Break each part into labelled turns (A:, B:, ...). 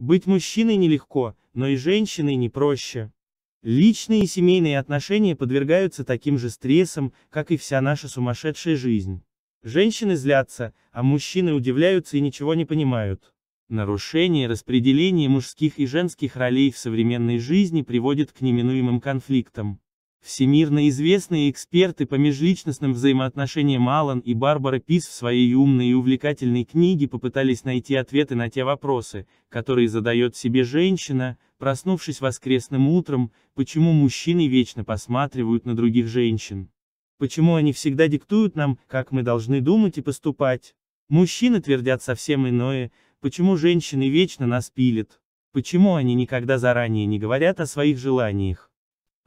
A: Быть мужчиной нелегко, но и женщиной не проще. Личные и семейные отношения подвергаются таким же стрессам, как и вся наша сумасшедшая жизнь. Женщины злятся, а мужчины удивляются и ничего не понимают. Нарушение распределения мужских и женских ролей в современной жизни приводит к неминуемым конфликтам. Всемирно известные эксперты по межличностным взаимоотношениям Алан и Барбара Пис в своей умной и увлекательной книге попытались найти ответы на те вопросы, которые задает себе женщина, проснувшись воскресным утром, почему мужчины вечно посматривают на других женщин. Почему они всегда диктуют нам, как мы должны думать и поступать. Мужчины твердят совсем иное, почему женщины вечно нас пилят. Почему они никогда заранее не говорят о своих желаниях.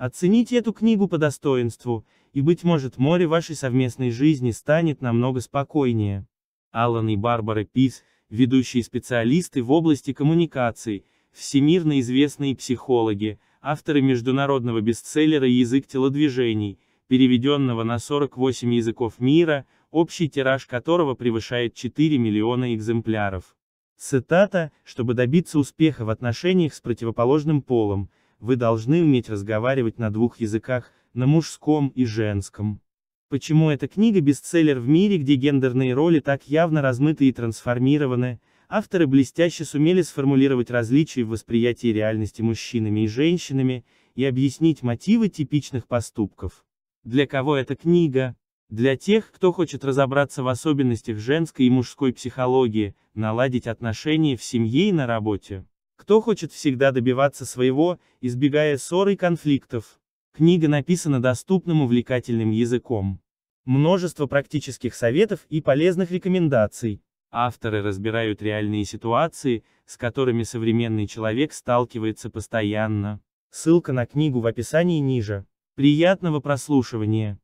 A: Оцените эту книгу по достоинству, и, быть может, море вашей совместной жизни станет намного спокойнее. Аллан и Барбара Пис, ведущие специалисты в области коммуникаций, всемирно известные психологи, авторы международного бестселлера «Язык телодвижений», переведенного на 48 языков мира, общий тираж которого превышает 4 миллиона экземпляров. Цитата, чтобы добиться успеха в отношениях с противоположным полом, вы должны уметь разговаривать на двух языках, на мужском и женском. Почему эта книга бестселлер в мире, где гендерные роли так явно размыты и трансформированы, авторы блестяще сумели сформулировать различия в восприятии реальности мужчинами и женщинами, и объяснить мотивы типичных поступков. Для кого эта книга? Для тех, кто хочет разобраться в особенностях женской и мужской психологии, наладить отношения в семье и на работе. Кто хочет всегда добиваться своего, избегая ссор и конфликтов. Книга написана доступным увлекательным языком. Множество практических советов и полезных рекомендаций. Авторы разбирают реальные ситуации, с которыми современный человек сталкивается постоянно. Ссылка на книгу в описании ниже. Приятного прослушивания!